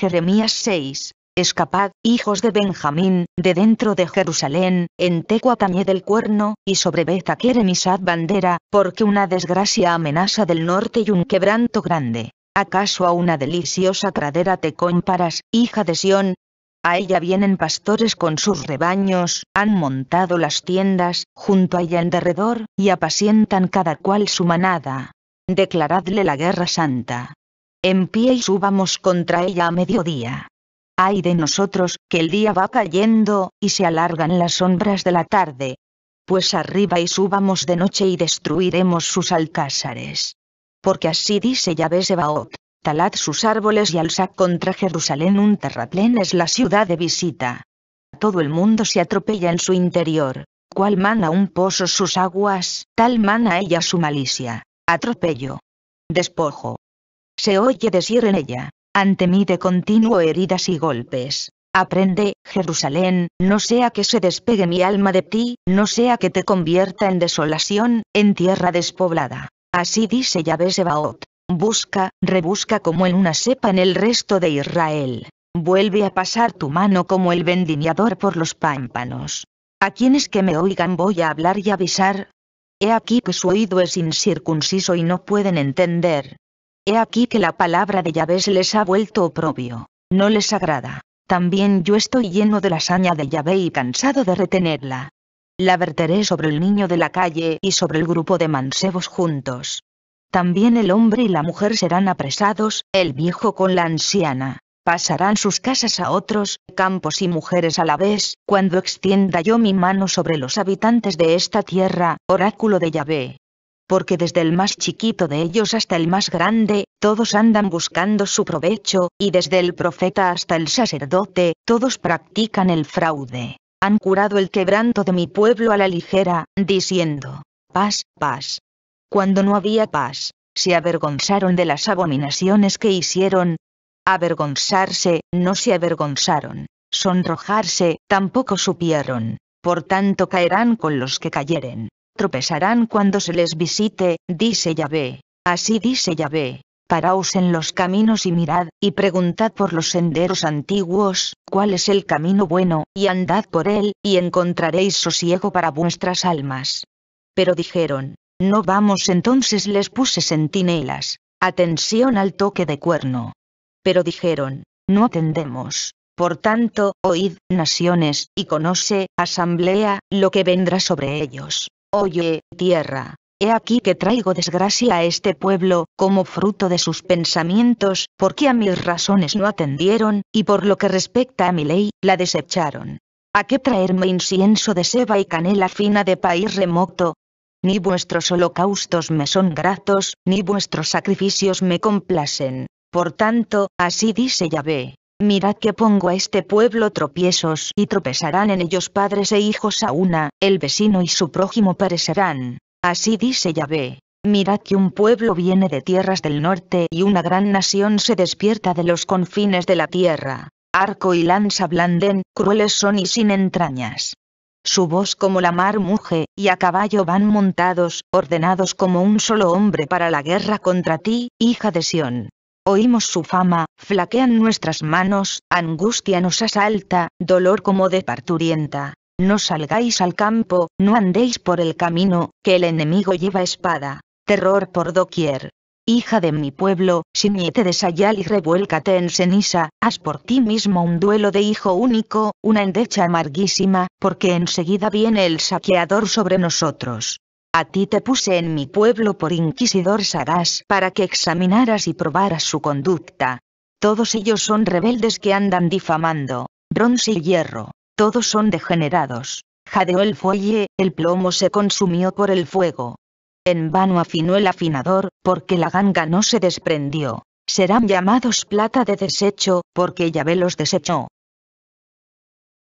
Jeremías 6. Escapad, hijos de Benjamín, de dentro de Jerusalén, en Tecua del cuerno, y sobre Beza Keremisad bandera, porque una desgracia amenaza del norte y un quebranto grande. ¿Acaso a una deliciosa tradera te comparas, hija de Sión? A ella vienen pastores con sus rebaños, han montado las tiendas, junto a ella en derredor, y apacientan cada cual su manada. Declaradle la guerra santa en pie y subamos contra ella a mediodía. Ay de nosotros, que el día va cayendo, y se alargan las sombras de la tarde. Pues arriba y subamos de noche y destruiremos sus alcázares. Porque así dice Yahvé Sebaot, talad sus árboles y alzad contra Jerusalén un terraplén es la ciudad de visita. Todo el mundo se atropella en su interior, cual mana un pozo sus aguas, tal mana ella su malicia, atropello, despojo se oye decir en ella, ante mí de continuo heridas y golpes. Aprende, Jerusalén, no sea que se despegue mi alma de ti, no sea que te convierta en desolación, en tierra despoblada. Así dice Yahvé Sebaot. Busca, rebusca como en una cepa en el resto de Israel. Vuelve a pasar tu mano como el vendimiador por los pámpanos. A quienes que me oigan voy a hablar y avisar. He aquí que su oído es incircunciso y no pueden entender, He aquí que la palabra de Yahvé se les ha vuelto oprobio. No les agrada. También yo estoy lleno de la saña de Yahvé y cansado de retenerla. La verteré sobre el niño de la calle y sobre el grupo de mancebos juntos. También el hombre y la mujer serán apresados, el viejo con la anciana. Pasarán sus casas a otros, campos y mujeres a la vez, cuando extienda yo mi mano sobre los habitantes de esta tierra, oráculo de Yahvé porque desde el más chiquito de ellos hasta el más grande, todos andan buscando su provecho, y desde el profeta hasta el sacerdote, todos practican el fraude. Han curado el quebranto de mi pueblo a la ligera, diciendo, paz, paz. Cuando no había paz, se avergonzaron de las abominaciones que hicieron. Avergonzarse, no se avergonzaron. Sonrojarse, tampoco supieron. Por tanto caerán con los que cayeren tropezarán cuando se les visite, dice Yahvé. Así dice Yahvé. Paraos en los caminos y mirad, y preguntad por los senderos antiguos, cuál es el camino bueno, y andad por él, y encontraréis sosiego para vuestras almas. Pero dijeron, no vamos entonces les puse centinelas, atención al toque de cuerno. Pero dijeron, no atendemos. Por tanto, oíd, naciones, y conoce, asamblea, lo que vendrá sobre ellos. Oye, tierra, he aquí que traigo desgracia a este pueblo, como fruto de sus pensamientos, porque a mis razones no atendieron, y por lo que respecta a mi ley, la desecharon. ¿A qué traerme incienso de seba y canela fina de país remoto? Ni vuestros holocaustos me son gratos, ni vuestros sacrificios me complacen. Por tanto, así dice Yahvé, Mirad que pongo a este pueblo tropiezos y tropezarán en ellos padres e hijos a una, el vecino y su prójimo perecerán. Así dice Yahvé. Mirad que un pueblo viene de tierras del norte y una gran nación se despierta de los confines de la tierra. Arco y lanza blanden, crueles son y sin entrañas. Su voz como la mar muge, y a caballo van montados, ordenados como un solo hombre para la guerra contra ti, hija de Sión. Oímos su fama, flaquean nuestras manos, angustia nos asalta, dolor como de parturienta. No salgáis al campo, no andéis por el camino, que el enemigo lleva espada. Terror por doquier. Hija de mi pueblo, siñete de sayal y revuélcate en ceniza, haz por ti mismo un duelo de hijo único, una endecha amarguísima, porque enseguida viene el saqueador sobre nosotros. A ti te puse en mi pueblo por inquisidor Sarás para que examinaras y probaras su conducta. Todos ellos son rebeldes que andan difamando, bronce y hierro, todos son degenerados. Jadeó el fuelle, el plomo se consumió por el fuego. En vano afinó el afinador, porque la ganga no se desprendió. Serán llamados plata de desecho, porque Yahvé los desechó.